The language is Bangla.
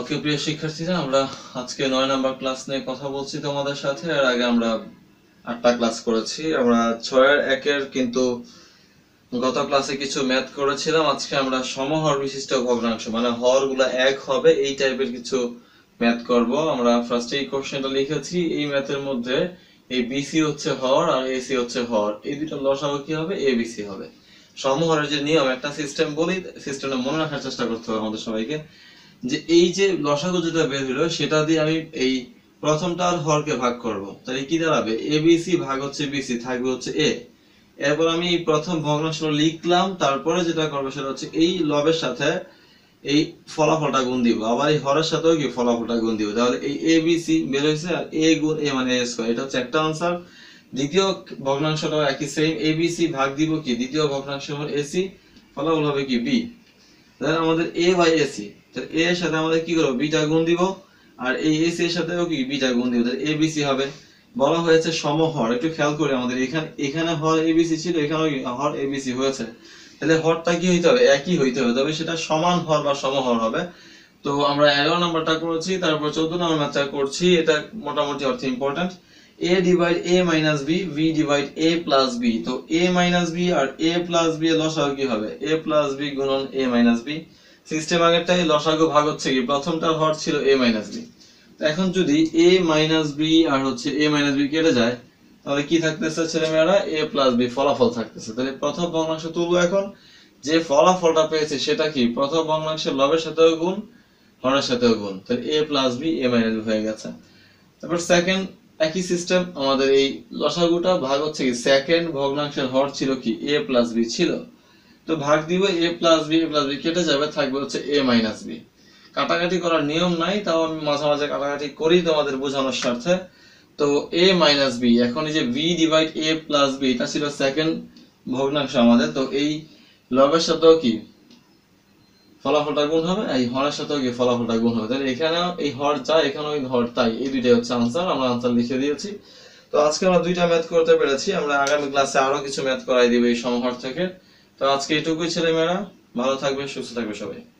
ওকে প্রিয় শিক্ষার্থীরা আমরা আজকে নয় নাম্বার ক্লাস নিয়ে কথা বলছি তোমাদের সাথে এর আগে আমরা আটটা ক্লাস করেছি আমরা ছয়ের একের কিন্তু গত ক্লাসে কিছু ম্যাথ করেছিলাম আজকে আমরা সমহর বিশিষ্ট ভগ্নাংশ মানে হরগুলো এক হবে এই টাইপের কিছু ম্যাথ করব আমরা ফার্স্ট এই কোশ্চেনটা লিখেছি এই ম্যাথের মধ্যে এই বিসি হচ্ছে হর আর এসি হচ্ছে হর এই দুটো লসাগু কি হবে বিসি হবে সমহরের যে নিয়ম একটা সিস্টেম বলি সিস্টেমটা মনে রাখার চেষ্টা করতে হবে আমাদের সবাইকে যে এই যে লসাগু যেটা বের হলো সেটা দিয়ে আমি এই প্রথমটার হরকে ভাগ করব তাহলে কি দাঁড়াবে এবিসি ভাগ হচ্ছে বিসি থাকবে হচ্ছে এ এরপর আমি প্রথম ভগ্নাংশ লিখলাম তারপরে যেটা করবো সেটা হচ্ছে এই লবের সাথে এই ফলাফলটা গুণ দিব আবার এই হরের সাথেও কি ফলাফলটা গুণ দিব তাহলে এই এ বি বের হয়েছে আর এ গুণ এ মানে এ স্কোয়ার এটা হচ্ছে একটা আনসার দ্বিতীয় ভগ্নাংশটাও একই সেম এ বি ভাগ দিব কি দ্বিতীয় ভগ্নাংশ হল এসি ফলাফল হবে কি বি তাহলে আমাদের এ বাই এসি তাহলে এ এর সাথে আমাদের কি করবো বিটা গুণ দিব আর এই এসি এর সাথেও কি বিটা গুণ দিব তাহলে এবিসি হবে বলা হয়েছে সমহর একটু খেয়াল করি আমাদের এখানে এখানে হর এ বিসি ছিল এখানেও হর এ বিসি হয়েছে তাহলে হরটা কি হইতে হবে একই হইতে হবে তবে সেটা সমান হর বা সমহর হবে তো আমরা এগারো নাম্বারটা করেছি তারপর চোদ্দ নাম্বারটা করছি এটা মোটামুটি অর্থে important a divide a minus b b divide a plus b তো a মাইনাস b আর a প্লাস b এর লসাগু কি হবে a প্লাস b গুণন a মাইনাস b সিস্টেম আগেরটাই লসাগু ভাগ হচ্ছে কি প্রথমটার হর ছিল a মাইনাস b এখন যদি a মাইনাস b আর হচ্ছে a মাইনাস b কেটে যায় তাহলে কি থাকতেছে ছেলেমেয়েরা a প্লাস b ফলাফল থাকতেছে তাহলে প্রথম ভগ্নাংশ তুলবো এখন যে ফলাফলটা পেয়েছে সেটা কি প্রথম ভগ্নাংশের লবের সাথেও গুণ হরের সাথেও গুণ তাহলে a plus b a minus b হয়ে গেছে তারপর সেকেন্ড একই সিস্টেম আমাদের এই লসাগুটা ভাগ হচ্ছে কি সেকেন্ড ভগ্নাংশের হর ছিল কি এ প্লাস বি ছিল তো ভাগ দিব A plus B A plus B কেটে যাবে থাকবে হচ্ছে এ মাইনাস বি কাটাকাটি করার নিয়ম নাই তাও আমি মাঝে মাঝে কাটাকাটি করি তোমাদের বোঝানোর স্বার্থে তো এ মাইনাস বি এখন এই যে B divide A plus B এটা ছিল সেকেন্ড ভগ্নাংশ আমাদের তো এই লবের সাথেও কি ফলাফলটা গুণ হবে এই হরের সাথেও গিয়ে ফলাফলটা গুণ হবে তাহলে এখানে এই হর যা এখানে ওই হর তাই এই দুইটাই হচ্ছে আনসার আমরা আনসার লিখে দিয়েছি তো আজকে আমরা দুইটা ম্যাথ করতে পেরেছি আমরা আগামী ক্লাসে আরো কিছু ম্যাথ করাই দিব এই সমহর থেকে তো আজকে এটুকুই ছেলেমেয়েরা ভালো থাকবে সুস্থ থাকবে সবাই